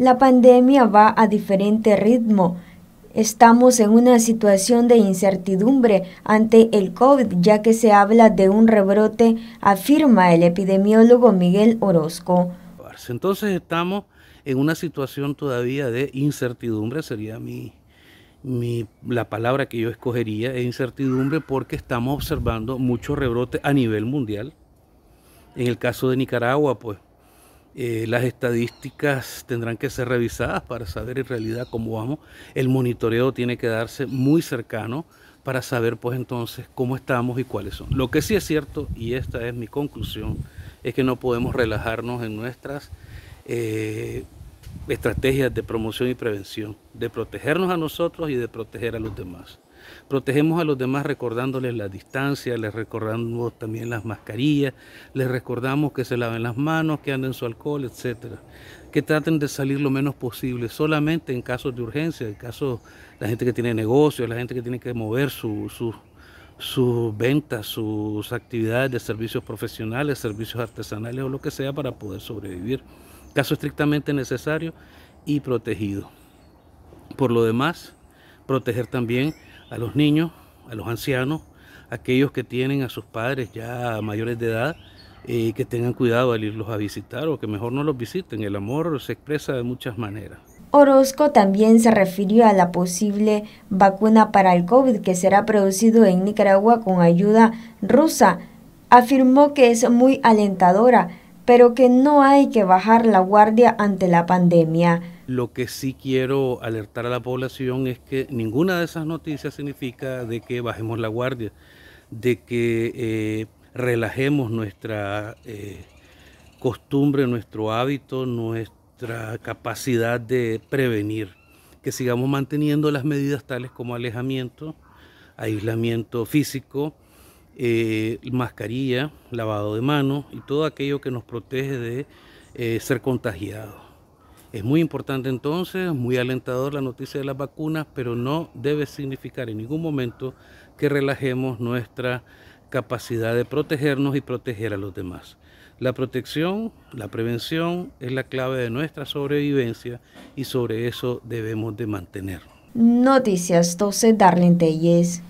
La pandemia va a diferente ritmo. Estamos en una situación de incertidumbre ante el COVID, ya que se habla de un rebrote, afirma el epidemiólogo Miguel Orozco. Entonces estamos en una situación todavía de incertidumbre, sería mi, la palabra que yo escogería, es incertidumbre porque estamos observando muchos rebrotes a nivel mundial. En el caso de Nicaragua, pues eh, las estadísticas tendrán que ser revisadas para saber en realidad cómo vamos. El monitoreo tiene que darse muy cercano para saber pues entonces cómo estamos y cuáles son. Lo que sí es cierto, y esta es mi conclusión, es que no podemos relajarnos en nuestras eh, estrategias de promoción y prevención, de protegernos a nosotros y de proteger a los demás. Protegemos a los demás recordándoles la distancia, les recordamos también las mascarillas, les recordamos que se laven las manos, que anden su alcohol, etcétera. Que traten de salir lo menos posible, solamente en casos de urgencia, en casos la gente que tiene negocios, la gente que tiene que mover sus ventas, sus actividades de servicios profesionales, servicios artesanales o lo que sea para poder sobrevivir. Caso estrictamente necesario y protegido. Por lo demás, proteger también a los niños, a los ancianos, aquellos que tienen a sus padres ya mayores de edad, eh, y que tengan cuidado al irlos a visitar o que mejor no los visiten. El amor se expresa de muchas maneras. Orozco también se refirió a la posible vacuna para el COVID que será producido en Nicaragua con ayuda rusa. Afirmó que es muy alentadora, pero que no hay que bajar la guardia ante la pandemia. Lo que sí quiero alertar a la población es que ninguna de esas noticias significa de que bajemos la guardia, de que eh, relajemos nuestra eh, costumbre, nuestro hábito, nuestra capacidad de prevenir, que sigamos manteniendo las medidas tales como alejamiento, aislamiento físico, eh, mascarilla, lavado de manos y todo aquello que nos protege de ser contagiados. Es muy importante entonces, muy alentador la noticia de las vacunas, pero no debe significar en ningún momento que relajemos nuestra capacidad de protegernos y proteger a los demás. La protección, la prevención es la clave de nuestra sobrevivencia y sobre eso debemos de mantenernos. Noticias 12 Darlene Telles.